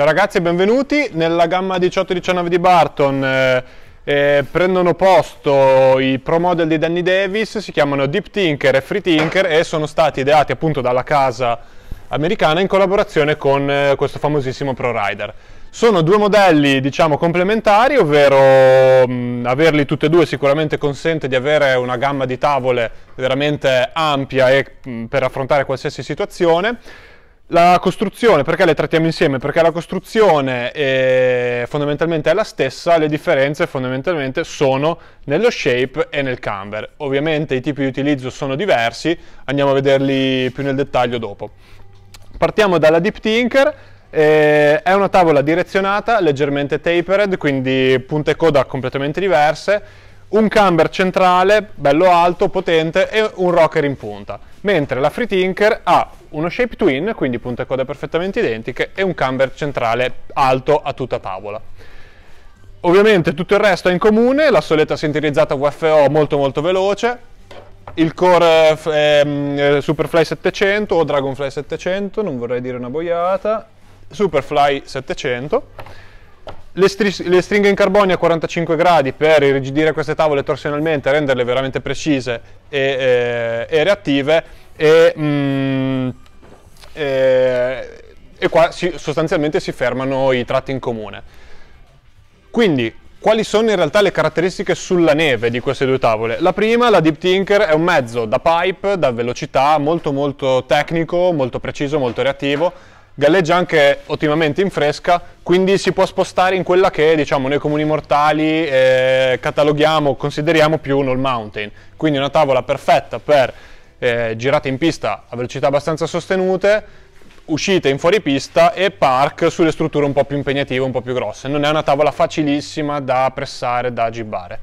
Ciao ragazzi e benvenuti nella gamma 18-19 di Barton. Eh, eh, prendono posto i pro model di Danny Davis, si chiamano Deep Tinker e Free Tinker e sono stati ideati appunto dalla casa americana in collaborazione con eh, questo famosissimo Pro Rider. Sono due modelli diciamo complementari, ovvero mh, mm, averli tutti e due sicuramente consente di avere una gamma di tavole veramente ampia e, mh, mm, per affrontare qualsiasi situazione. La costruzione, perché le trattiamo insieme? Perché la costruzione è eh, fondamentalmente è la stessa, le differenze fondamentalmente sono nello shape e nel camber. Ovviamente i tipi di utilizzo sono diversi, andiamo a vederli più nel dettaglio dopo. Partiamo dalla Deep Tinker, eh, è una tavola direzionata, leggermente tapered, quindi punte e coda completamente diverse, un camber centrale, bello alto, potente e un rocker in punta, mentre la Free Tinker ha uno shape twin, quindi punta e coda perfettamente identiche, e un camber centrale alto a tutta tavola. Ovviamente tutto il resto è in comune, la soletta sintetizzata UFO molto molto veloce, il core ehm, eh, Superfly 700 o Dragonfly 700, non vorrei dire una boiata, Superfly 700, le, stris- le, stringhe in carbonio a 45 gradi per irrigidire queste tavole torsionalmente, renderle veramente precise e, e, eh, e reattive e, mm, eh, e qua si, sostanzialmente si fermano i tratti in comune. Quindi, quali sono in realtà le caratteristiche sulla neve di queste due tavole? La prima, la Deep Tinker, è un mezzo da pipe, da velocità, molto molto tecnico, molto preciso, molto reattivo, galleggia anche ottimamente in fresca, quindi si può spostare in quella che diciamo, noi comuni mortali eh, cataloghiamo, consideriamo più un all mountain, quindi una tavola perfetta per eh, girate in pista a velocità abbastanza sostenute, uscite in fuori pista e park sulle strutture un po' più impegnative, un po' più grosse. Non è una tavola facilissima da pressare, da gibbare.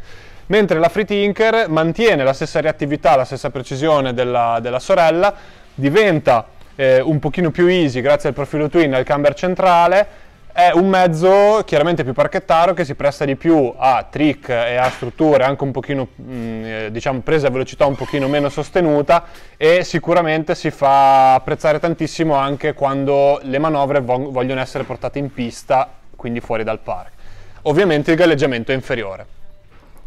Mentre la Free Tinker mantiene la stessa reattività, la stessa precisione della, della sorella, diventa eh, un pochino più easy grazie al profilo twin al camber centrale è un mezzo chiaramente più parchettaro che si presta di più a trick e a strutture anche un pochino mh, mm, eh, diciamo prese a velocità un pochino meno sostenuta e sicuramente si fa apprezzare tantissimo anche quando le manovre vogliono essere portate in pista quindi fuori dal park ovviamente il galleggiamento è inferiore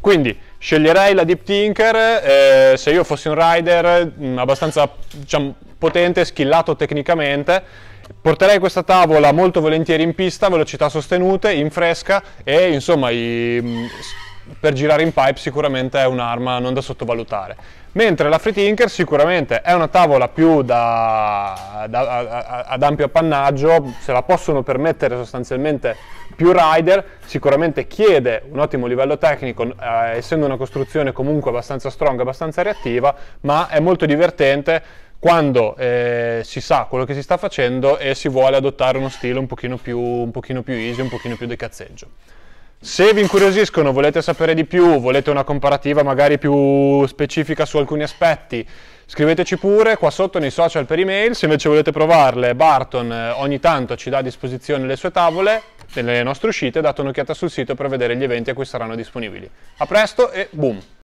quindi sceglierei la Deep Tinker eh, se io fossi un rider mh, mm, abbastanza diciamo, potente, schillato tecnicamente. Porterei questa tavola molto volentieri in pista, velocità sostenute, in fresca e insomma i, mm, per girare in pipe sicuramente è un'arma non da sottovalutare. Mentre la Free Tinker sicuramente è una tavola più da, da, a, ad ampio appannaggio, se la possono permettere sostanzialmente più rider, sicuramente chiede un ottimo livello tecnico, eh, essendo una costruzione comunque abbastanza strong, abbastanza reattiva, ma è molto divertente quando eh, si sa quello che si sta facendo e si vuole adottare uno stile un pochino più, un pochino più easy, un pochino più di cazzeggio. Se vi incuriosiscono, volete sapere di più, volete una comparativa magari più specifica su alcuni aspetti, scriveteci pure qua sotto nei social per email. Se invece volete provarle, Barton eh, ogni tanto ci dà a disposizione le sue tavole nelle nostre uscite, date un'occhiata sul sito per vedere gli eventi a cui saranno disponibili. A presto e boom!